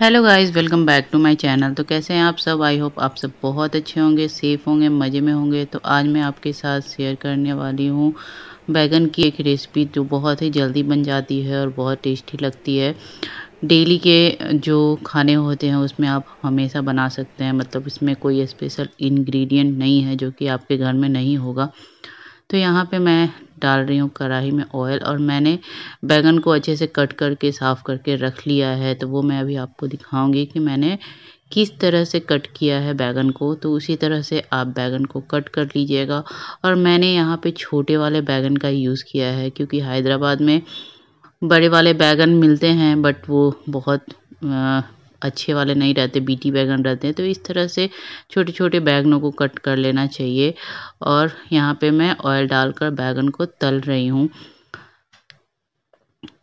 hello guys welcome back to my channel तो कैसे हैं आप सब आई होप आप सब बहुत अच्छे होंगे सेफ़ होंगे मज़े में होंगे तो आज मैं आपके साथ शेयर करने वाली हूँ बैगन की एक रेसिपी जो बहुत ही जल्दी बन जाती है और बहुत टेस्टी लगती है डेली के जो खाने होते हैं उसमें आप हमेशा बना सकते हैं मतलब इसमें कोई स्पेशल इन्ग्रीडियंट नहीं है जो कि आपके घर में नहीं होगा तो यहाँ पर मैं डाल रही हूँ कढ़ाई में ऑयल और मैंने बैंगन को अच्छे से कट करके साफ़ करके रख लिया है तो वो मैं अभी आपको दिखाऊंगी कि मैंने किस तरह से कट किया है बैगन को तो उसी तरह से आप बैगन को कट कर लीजिएगा और मैंने यहाँ पे छोटे वाले बैगन का यूज़ किया है क्योंकि हैदराबाद में बड़े वाले बैगन मिलते हैं बट वो बहुत आ, अच्छे वाले नहीं रहते बीटी बैगन रहते हैं तो इस तरह से छोटे छोटे बैगनों को कट कर लेना चाहिए और यहाँ पे मैं ऑयल डालकर बैगन को तल रही हूँ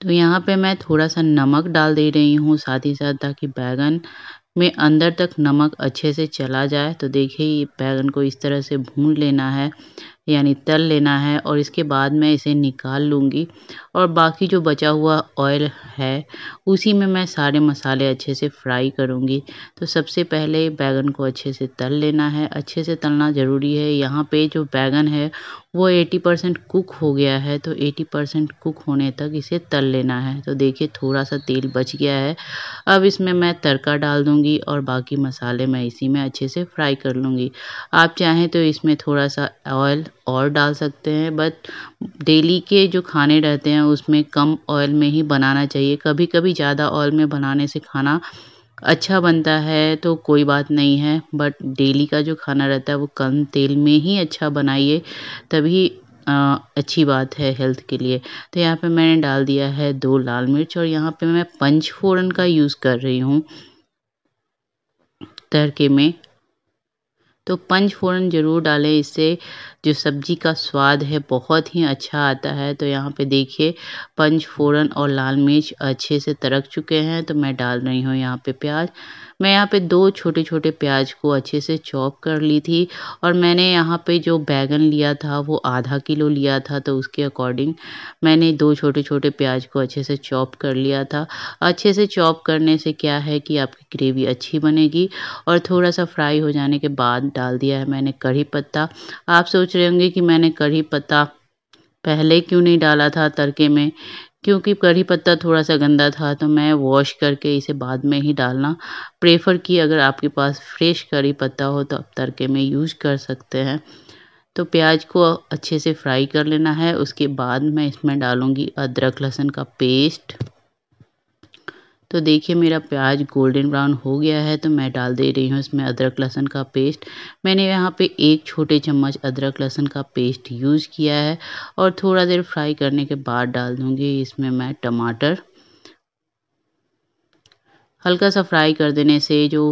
तो यहाँ पे मैं थोड़ा सा नमक डाल दे रही हूँ साथ ही साथ ताकि बैगन में अंदर तक नमक अच्छे से चला जाए तो देखिए बैगन को इस तरह से भून लेना है यानी तल लेना है और इसके बाद मैं इसे निकाल लूँगी और बाकी जो बचा हुआ ऑयल है उसी में मैं सारे मसाले अच्छे से फ्राई करूँगी तो सबसे पहले बैगन को अच्छे से तल लेना है अच्छे से तलना ज़रूरी है यहाँ पे जो बैगन है वो 80 परसेंट कुक हो गया है तो 80 परसेंट कुक होने तक इसे तल लेना है तो देखिए थोड़ा सा तेल बच गया है अब इसमें मैं तड़का डाल दूँगी और बाकी मसाले मैं इसी में अच्छे से फ्राई कर लूँगी आप चाहें तो इसमें थोड़ा सा ऑयल और डाल सकते हैं बट डेली के जो खाने रहते हैं उसमें कम ऑयल में ही बनाना चाहिए कभी कभी ज़्यादा ऑयल में बनाने से खाना अच्छा बनता है तो कोई बात नहीं है बट डेली का जो खाना रहता है वो कम तेल में ही अच्छा बनाइए तभी अच्छी बात है हेल्थ के लिए तो यहाँ पे मैंने डाल दिया है दो लाल मिर्च और यहाँ पे मैं पंच फोरन का यूज़ कर रही हूँ तड़के में तो पंच फोरन ज़रूर डालें इससे जो सब्जी का स्वाद है बहुत ही अच्छा आता है तो यहाँ पे देखिए पंच फोरन और लाल मिर्च अच्छे से तरक चुके हैं तो मैं डाल रही हूँ यहाँ पे प्याज मैं यहाँ पे दो छोटे छोटे प्याज को अच्छे से चॉप कर ली थी और मैंने यहाँ पे जो बैगन लिया था वो आधा किलो लिया था तो उसके अकॉर्डिंग मैंने दो छोटे छोटे प्याज को अच्छे से चॉप कर लिया था अच्छे से चॉप करने से क्या है कि आपकी ग्रेवी अच्छी बनेगी और थोड़ा सा फ्राई हो जाने के बाद डाल दिया है मैंने कढ़ी पत्ता आप सोच सोच रहे होंगे कि मैंने कढ़ी पत्ता पहले क्यों नहीं डाला था तड़के में क्योंकि कढ़ी पत्ता थोड़ा सा गंदा था तो मैं वॉश करके इसे बाद में ही डालना प्रेफर की अगर आपके पास फ्रेश कढ़ी पत्ता हो तो आप तड़के में यूज कर सकते हैं तो प्याज को अच्छे से फ्राई कर लेना है उसके बाद मैं इसमें डालूँगी अदरक लहसुन का पेस्ट तो देखिए मेरा प्याज गोल्डन ब्राउन हो गया है तो मैं डाल दे रही हूँ इसमें अदरक लहसुन का पेस्ट मैंने यहाँ पे एक छोटे चम्मच अदरक लहसुन का पेस्ट यूज़ किया है और थोड़ा देर फ्राई करने के बाद डाल दूँगी इसमें मैं टमाटर हल्का सा फ्राई कर देने से जो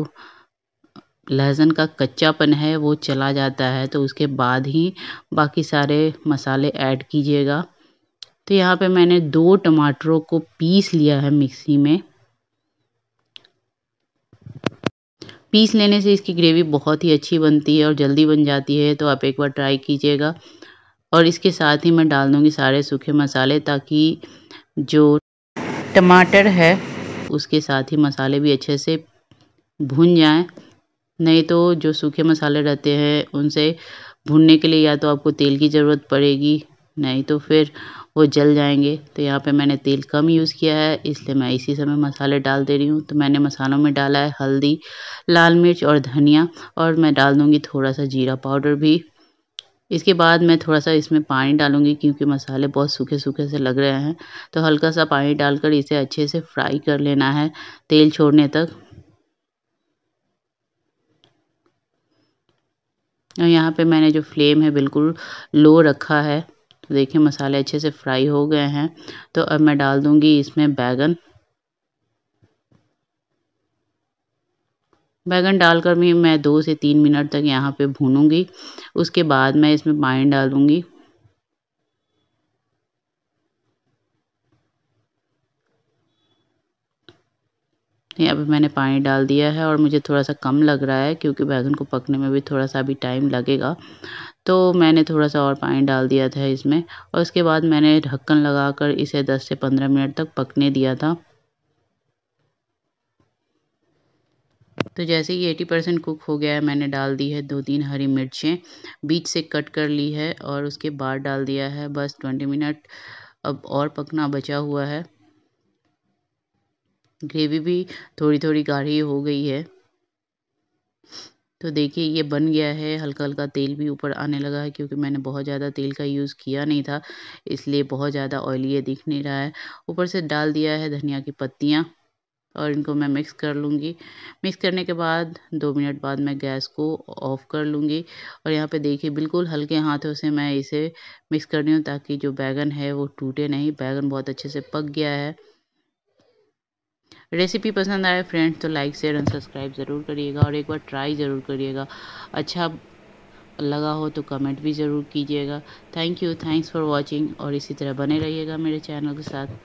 लहसुन का कच्चापन है वो चला जाता है तो उसके बाद ही बाकी सारे मसाले ऐड कीजिएगा तो यहाँ पे मैंने दो टमाटरों को पीस लिया है मिक्सी में पीस लेने से इसकी ग्रेवी बहुत ही अच्छी बनती है और जल्दी बन जाती है तो आप एक बार ट्राई कीजिएगा और इसके साथ ही मैं डाल दूँगी सारे सूखे मसाले ताकि जो टमाटर है उसके साथ ही मसाले भी अच्छे से भुन जाएं नहीं तो जो सूखे मसाले रहते हैं उनसे भुनने के लिए या तो आपको तेल की ज़रूरत पड़ेगी नहीं तो फिर वो जल जाएंगे तो यहाँ पे मैंने तेल कम यूज़ किया है इसलिए मैं इसी समय मसाले डाल दे रही हूँ तो मैंने मसालों में डाला है हल्दी लाल मिर्च और धनिया और मैं डाल दूँगी थोड़ा सा जीरा पाउडर भी इसके बाद मैं थोड़ा सा इसमें पानी डालूंगी क्योंकि मसाले बहुत सूखे सूखे से लग रहे हैं तो हल्का सा पानी डालकर इसे अच्छे से फ्राई कर लेना है तेल छोड़ने तक और यहाँ पे मैंने जो फ्लेम है बिल्कुल लो रखा है तो देखिए मसाले अच्छे से फ्राई हो गए हैं तो अब मैं डाल दूँगी इसमें बैगन बैगन डालकर भी मैं दो से तीन मिनट तक यहाँ पे भूनूंगी उसके बाद मैं इसमें पानी डालूंगी नहीं अभी मैंने पानी डाल दिया है और मुझे थोड़ा सा कम लग रहा है क्योंकि बैगन को पकने में भी थोड़ा सा अभी टाइम लगेगा तो मैंने थोड़ा सा और पानी डाल दिया था इसमें और उसके बाद मैंने ढक्कन लगाकर इसे 10 से 15 मिनट तक पकने दिया था तो जैसे ही एटी परसेंट कुक हो गया है मैंने डाल दी है दो तीन हरी मिर्चें बीच से कट कर ली है और उसके बाद डाल दिया है बस 20 मिनट अब और पकना बचा हुआ है ग्रेवी भी थोड़ी थोड़ी गाढ़ी हो गई है तो देखिए ये बन गया है हल्का-हल्का तेल भी ऊपर आने लगा है क्योंकि मैंने बहुत ज़्यादा तेल का यूज़ किया नहीं था इसलिए बहुत ज़्यादा ऑयली ये दिख नहीं रहा है ऊपर से डाल दिया है धनिया की पत्तियाँ और इनको मैं मिक्स कर लूँगी मिक्स करने के बाद दो मिनट बाद मैं गैस को ऑफ़ कर लूँगी और यहाँ पे देखिए बिल्कुल हल्के हाथों से मैं इसे मिक्स कर रही हूँ ताकि जो बैगन है वो टूटे नहीं बैगन बहुत अच्छे से पक गया है रेसिपी पसंद आए फ्रेंड्स तो लाइक शेयर एंड सब्सक्राइब ज़रूर करिएगा और एक बार ट्राई ज़रूर करिएगा अच्छा लगा हो तो कमेंट भी ज़रूर कीजिएगा thank you thanks for watching और इसी तरह बने रहिएगा मेरे चैनल के साथ